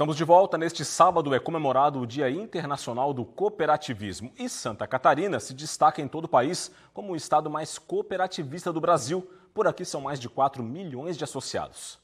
Estamos de volta. Neste sábado é comemorado o Dia Internacional do Cooperativismo e Santa Catarina se destaca em todo o país como o estado mais cooperativista do Brasil. Por aqui são mais de 4 milhões de associados.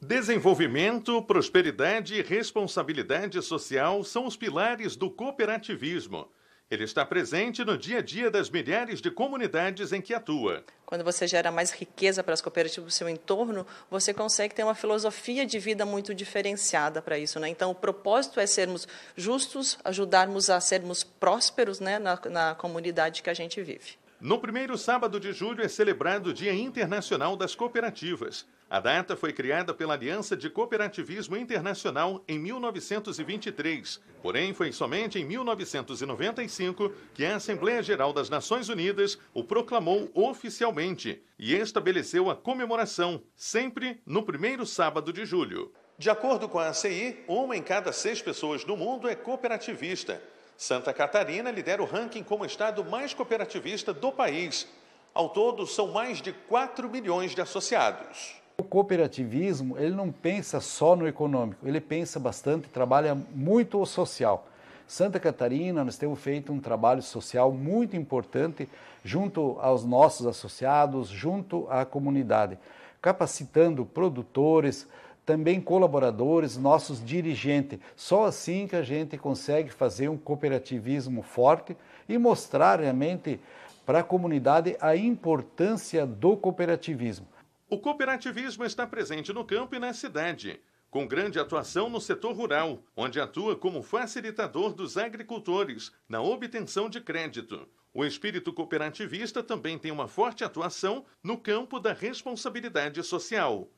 Desenvolvimento, prosperidade e responsabilidade social são os pilares do cooperativismo. Ele está presente no dia a dia das milhares de comunidades em que atua. Quando você gera mais riqueza para as cooperativas do seu entorno, você consegue ter uma filosofia de vida muito diferenciada para isso. Né? Então, o propósito é sermos justos, ajudarmos a sermos prósperos né, na, na comunidade que a gente vive. No primeiro sábado de julho é celebrado o Dia Internacional das Cooperativas. A data foi criada pela Aliança de Cooperativismo Internacional em 1923. Porém, foi somente em 1995 que a Assembleia Geral das Nações Unidas o proclamou oficialmente e estabeleceu a comemoração, sempre no primeiro sábado de julho. De acordo com a ACI, uma em cada seis pessoas no mundo é cooperativista. Santa Catarina lidera o ranking como estado mais cooperativista do país. Ao todo, são mais de 4 milhões de associados. O cooperativismo, ele não pensa só no econômico, ele pensa bastante, trabalha muito o social. Santa Catarina, nós temos feito um trabalho social muito importante junto aos nossos associados, junto à comunidade, capacitando produtores, também colaboradores, nossos dirigentes. Só assim que a gente consegue fazer um cooperativismo forte e mostrar realmente para a comunidade a importância do cooperativismo. O cooperativismo está presente no campo e na cidade, com grande atuação no setor rural, onde atua como facilitador dos agricultores na obtenção de crédito. O espírito cooperativista também tem uma forte atuação no campo da responsabilidade social.